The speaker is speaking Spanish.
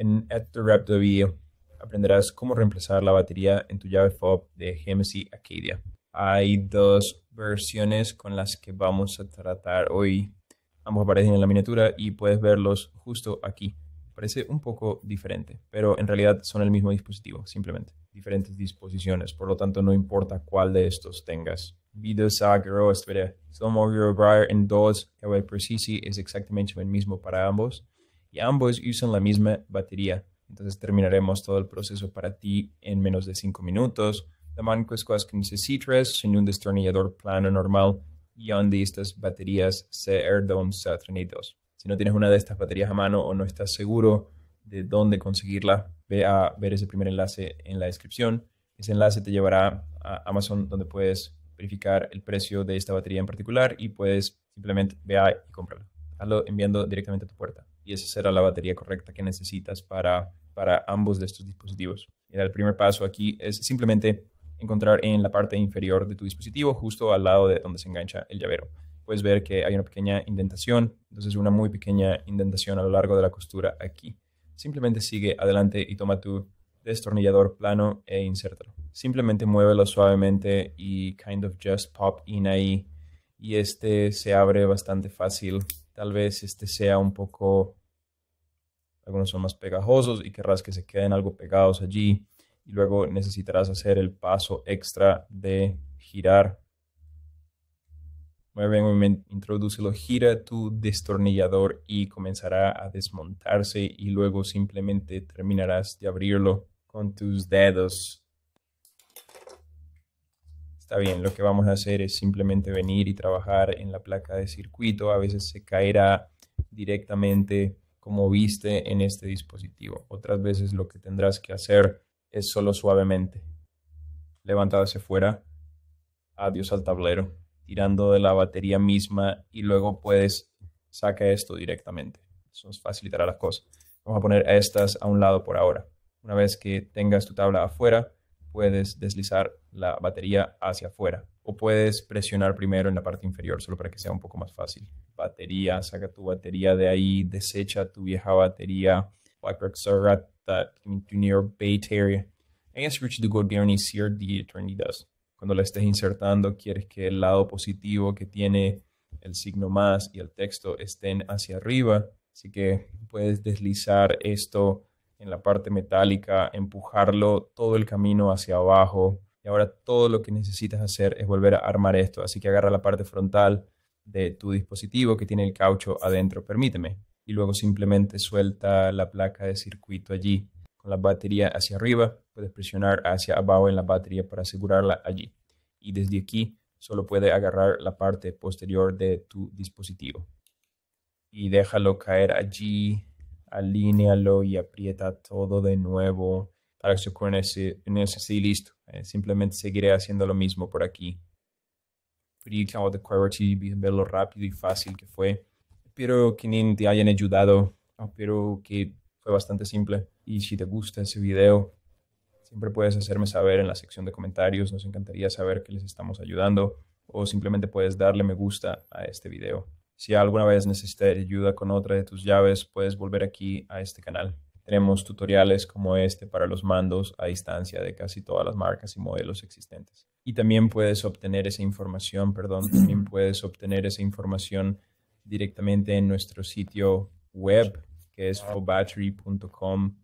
En wrap de aprenderás cómo reemplazar la batería en tu llave FOB de GMC Acadia. Hay dos versiones con las que vamos a tratar hoy. Ambos aparecen en la miniatura y puedes verlos justo aquí. Parece un poco diferente, pero en realidad son el mismo dispositivo, simplemente. Diferentes disposiciones, por lo tanto no importa cuál de estos tengas. Videosagro, espera, Somogiro Briar en dos, que precisi es exactamente el mismo para ambos y ambos usan la misma batería. Entonces terminaremos todo el proceso para ti en menos de 5 minutos. También cosas que C3 sin un destornillador plano normal y donde estas baterías se 2032 Si no tienes una de estas baterías a mano o no estás seguro de dónde conseguirla, ve a ver ese primer enlace en la descripción. Ese enlace te llevará a Amazon donde puedes verificar el precio de esta batería en particular y puedes simplemente ve y comprarla. Hazlo enviando directamente a tu puerta y esa será la batería correcta que necesitas para, para ambos de estos dispositivos. El primer paso aquí es simplemente encontrar en la parte inferior de tu dispositivo, justo al lado de donde se engancha el llavero. Puedes ver que hay una pequeña indentación, entonces una muy pequeña indentación a lo largo de la costura aquí. Simplemente sigue adelante y toma tu destornillador plano e insértalo. Simplemente muévelo suavemente y kind of just pop in ahí. Y este se abre bastante fácil. Tal vez este sea un poco algunos son más pegajosos y querrás que se queden algo pegados allí. Y luego necesitarás hacer el paso extra de girar. Mueve bien, introducelo, gira tu destornillador y comenzará a desmontarse y luego simplemente terminarás de abrirlo con tus dedos. Está bien, lo que vamos a hacer es simplemente venir y trabajar en la placa de circuito. A veces se caerá directamente como viste en este dispositivo. Otras veces lo que tendrás que hacer es solo suavemente. levantarse fuera, adiós al tablero, tirando de la batería misma y luego puedes sacar esto directamente. Eso nos facilitará las cosas. Vamos a poner estas a un lado por ahora. Una vez que tengas tu tabla afuera, puedes deslizar la batería hacia afuera o puedes presionar primero en la parte inferior, solo para que sea un poco más fácil. Batería, saca tu batería de ahí, desecha tu vieja batería. Blackrock your area. here the does. Cuando la estés insertando, quieres que el lado positivo que tiene el signo más y el texto estén hacia arriba. Así que puedes deslizar esto en la parte metálica, empujarlo todo el camino hacia abajo. Y ahora todo lo que necesitas hacer es volver a armar esto. Así que agarra la parte frontal de tu dispositivo que tiene el caucho adentro, permíteme. Y luego simplemente suelta la placa de circuito allí con la batería hacia arriba. Puedes presionar hacia abajo en la batería para asegurarla allí. Y desde aquí solo puede agarrar la parte posterior de tu dispositivo. Y déjalo caer allí alínealo y aprieta todo de nuevo para que se ocurra en listo. Eh, simplemente seguiré haciendo lo mismo por aquí. Pero acabo de y ver lo rápido y fácil que fue. Espero que te hayan ayudado. Espero que fue bastante simple. Y si te gusta ese video, siempre puedes hacerme saber en la sección de comentarios. Nos encantaría saber que les estamos ayudando. O simplemente puedes darle me gusta a este video. Si alguna vez necesitas ayuda con otra de tus llaves, puedes volver aquí a este canal. Tenemos tutoriales como este para los mandos a distancia de casi todas las marcas y modelos existentes. Y también puedes obtener esa información, perdón, también puedes obtener esa información directamente en nuestro sitio web que es fobattery.com